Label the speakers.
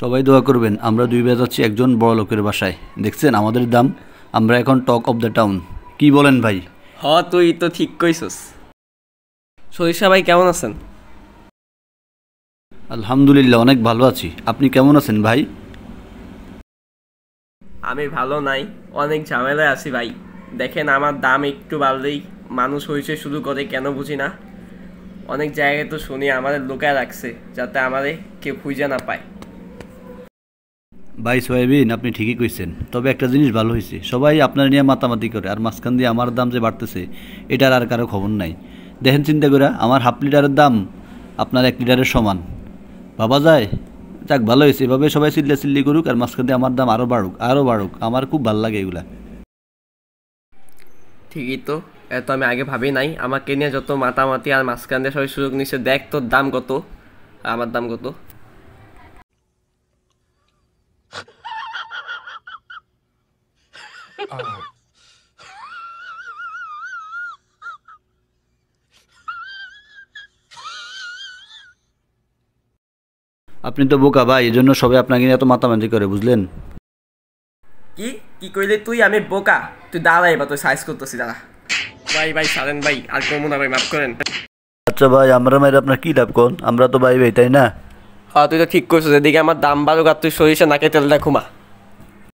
Speaker 1: সবাই দোয়া করবেন আমরা দুই বেজাচ্ছি একজন বড় লোকের বাসায় দেখছেন আমাদের দাম আমরা এখন টক অফ দ্য টাউন কি বলেন ভাই
Speaker 2: হ তুই তো ঠিক কইছস সরিষা ভাই কেমন আছেন
Speaker 1: আলহামদুলিল্লাহ অনেক ভালো আছি আপনি কেমন আছেন ভাই
Speaker 2: আমি ভালো নাই অনেক ঝামেলায় আছি ভাই দেখেন আমার দাম একটু বাড়লেই মানুষ হয়েছে শুরু করে কেন বুঝি না অনেক জায়গায় তো শুনি আমাদের লোকায় রাখছে যাতে আমাদের কেউ খুঁজে না পায়
Speaker 1: ভাই সোয়াবিন আপনি ঠিকই কইছেন তবে একটা জিনিস ভালো হয়েছে সবাই আপনার নিয়ে মাতামাতি করে আর মাঝখান দিয়ে আমার দাম যে বাড়তেছে এটার আর কারো খবর নাই দেখেন চিন্তা করে আমার হাফ লিটারের দাম আপনার এক লিটারের সমান ভাবা যায় যাক ভালো হয়েছে এভাবে সবাই চিল্লা চিল্লি করুক আর মাঝখান দিয়ে আমার দাম আরও বাড়ুক আরও বাড়ুক আমার খুব ভালো লাগে এগুলা
Speaker 2: ঠিকই তো এত আমি আগে ভাবি নাই আমাকে নিয়ে যত মাতামাতি আর মাঝখান দিয়ে সবাই সুযোগ নিচ্ছে দেখ তোর দাম কত আমার দাম কত
Speaker 1: আপনি তো বোকা ভাই এজন্য সবাই আপনাকে এত মাতামাতি করে বুঝলেন
Speaker 2: কি কি কইলে তুই আমি বোকা তুই দাঁড়াই বা তুই সাইজ করতেছি দাদা ভাই ভাই সারেন ভাই আর কমু না ভাই মাফ করেন
Speaker 1: আচ্ছা ভাই আমরা মাইরে আপনার কি লাভ কোন আমরা তো ভাই ভাই তাই না
Speaker 2: হ্যাঁ তুই তো ঠিক করছিস এদিকে আমার দাম বাড়ুক আর তুই সরিষা নাকে তেলটা খুমা